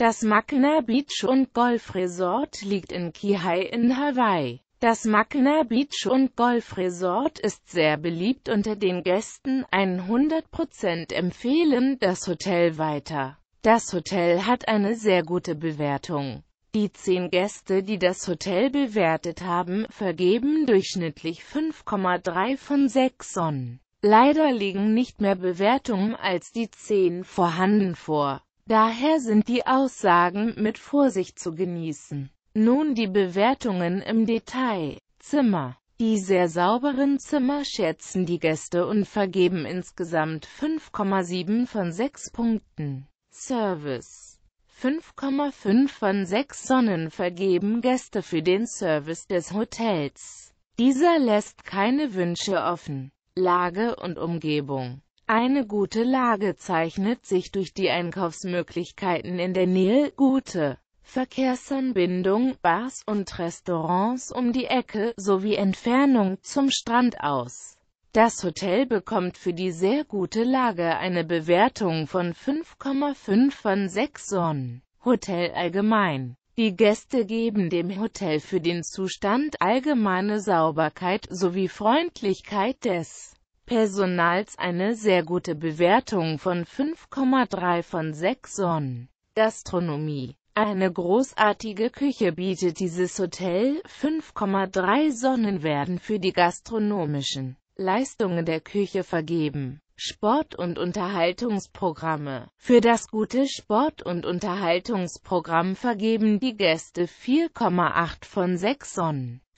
Das Makna Beach und Golf Resort liegt in Kihei in Hawaii. Das Makna Beach und Golf Resort ist sehr beliebt unter den Gästen, 100% empfehlen das Hotel weiter. Das Hotel hat eine sehr gute Bewertung. Die zehn Gäste, die das Hotel bewertet haben, vergeben durchschnittlich 5,3 von 6 Sonnen. Leider liegen nicht mehr Bewertungen als die zehn vorhanden vor. Daher sind die Aussagen mit Vorsicht zu genießen. Nun die Bewertungen im Detail. Zimmer. Die sehr sauberen Zimmer schätzen die Gäste und vergeben insgesamt 5,7 von 6 Punkten. Service 5,5 von 6 Sonnen vergeben Gäste für den Service des Hotels. Dieser lässt keine Wünsche offen. Lage und Umgebung eine gute Lage zeichnet sich durch die Einkaufsmöglichkeiten in der Nähe, gute Verkehrsanbindung, Bars und Restaurants um die Ecke sowie Entfernung zum Strand aus. Das Hotel bekommt für die sehr gute Lage eine Bewertung von 5,5 von 6 Sonnen. Hotel allgemein. Die Gäste geben dem Hotel für den Zustand allgemeine Sauberkeit sowie Freundlichkeit des Personals eine sehr gute Bewertung von 5,3 von 6 Sonnen. Gastronomie eine großartige Küche bietet dieses Hotel, 5,3 Sonnen werden für die gastronomischen Leistungen der Küche vergeben. Sport- und Unterhaltungsprogramme. Für das gute Sport- und Unterhaltungsprogramm vergeben die Gäste 4,8 von 6 Sonnen.